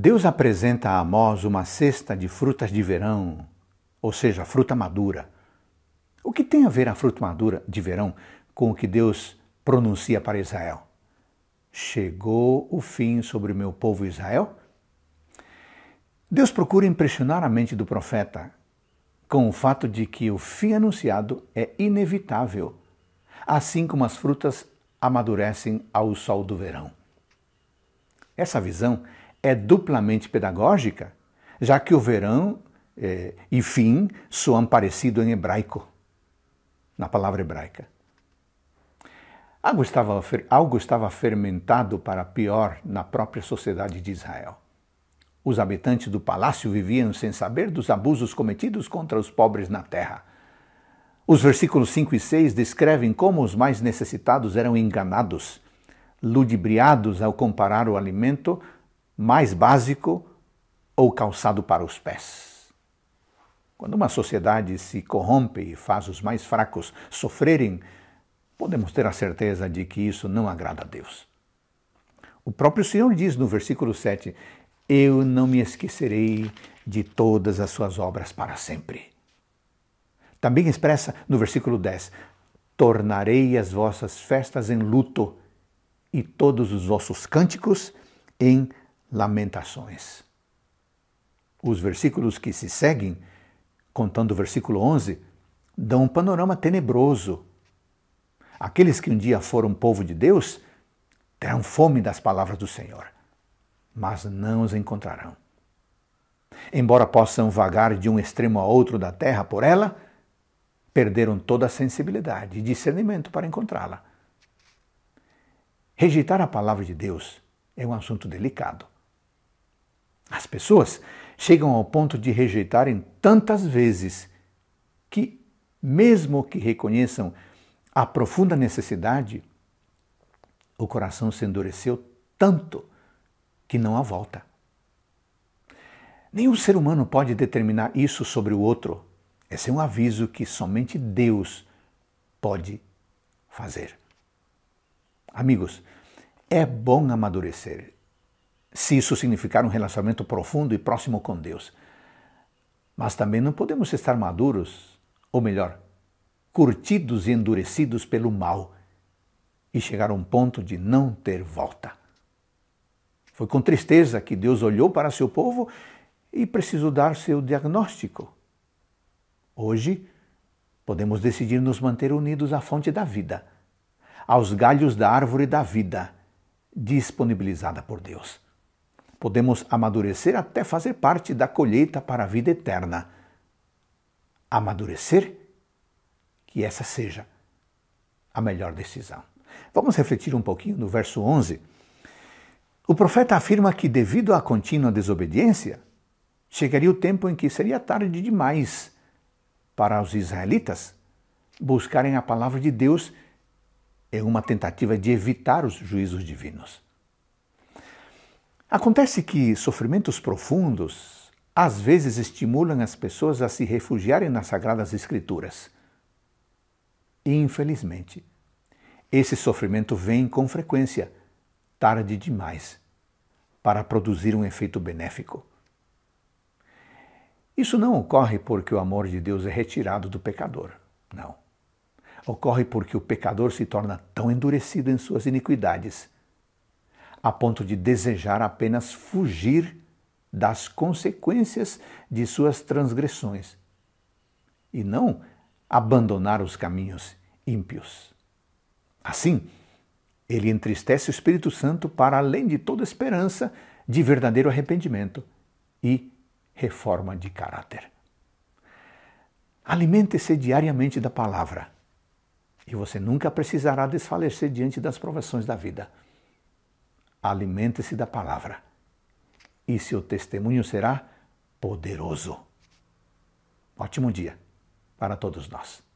Deus apresenta a Amós uma cesta de frutas de verão, ou seja, fruta madura. O que tem a ver a fruta madura de verão com o que Deus pronuncia para Israel? Chegou o fim sobre o meu povo Israel? Deus procura impressionar a mente do profeta com o fato de que o fim anunciado é inevitável, assim como as frutas amadurecem ao sol do verão. Essa visão é é duplamente pedagógica, já que o verão eh, e fim soam parecido em hebraico, na palavra hebraica. Algo estava, algo estava fermentado para pior na própria sociedade de Israel. Os habitantes do palácio viviam sem saber dos abusos cometidos contra os pobres na terra. Os versículos 5 e 6 descrevem como os mais necessitados eram enganados, ludibriados ao comparar o alimento mais básico ou calçado para os pés. Quando uma sociedade se corrompe e faz os mais fracos sofrerem, podemos ter a certeza de que isso não agrada a Deus. O próprio Senhor diz no versículo 7: Eu não me esquecerei de todas as suas obras para sempre. Também expressa no versículo 10: Tornarei as vossas festas em luto e todos os vossos cânticos em Lamentações. Os versículos que se seguem, contando o versículo 11, dão um panorama tenebroso. Aqueles que um dia foram povo de Deus terão fome das palavras do Senhor, mas não os encontrarão. Embora possam vagar de um extremo a outro da terra por ela, perderam toda a sensibilidade e discernimento para encontrá-la. Rejeitar a palavra de Deus é um assunto delicado. As pessoas chegam ao ponto de rejeitarem tantas vezes que, mesmo que reconheçam a profunda necessidade, o coração se endureceu tanto que não há volta. Nenhum ser humano pode determinar isso sobre o outro. Esse é um aviso que somente Deus pode fazer. Amigos, é bom amadurecer, se isso significar um relacionamento profundo e próximo com Deus. Mas também não podemos estar maduros, ou melhor, curtidos e endurecidos pelo mal e chegar a um ponto de não ter volta. Foi com tristeza que Deus olhou para seu povo e precisou dar seu diagnóstico. Hoje, podemos decidir nos manter unidos à fonte da vida, aos galhos da árvore da vida disponibilizada por Deus podemos amadurecer até fazer parte da colheita para a vida eterna. Amadurecer? Que essa seja a melhor decisão. Vamos refletir um pouquinho no verso 11. O profeta afirma que, devido à contínua desobediência, chegaria o tempo em que seria tarde demais para os israelitas buscarem a palavra de Deus em uma tentativa de evitar os juízos divinos. Acontece que sofrimentos profundos às vezes estimulam as pessoas a se refugiarem nas Sagradas Escrituras. E, infelizmente, esse sofrimento vem com frequência, tarde demais, para produzir um efeito benéfico. Isso não ocorre porque o amor de Deus é retirado do pecador. Não. Ocorre porque o pecador se torna tão endurecido em suas iniquidades a ponto de desejar apenas fugir das consequências de suas transgressões e não abandonar os caminhos ímpios. Assim, ele entristece o Espírito Santo para além de toda esperança de verdadeiro arrependimento e reforma de caráter. Alimente-se diariamente da palavra e você nunca precisará desfalecer diante das provações da vida alimente-se da palavra e seu testemunho será poderoso. Ótimo dia para todos nós.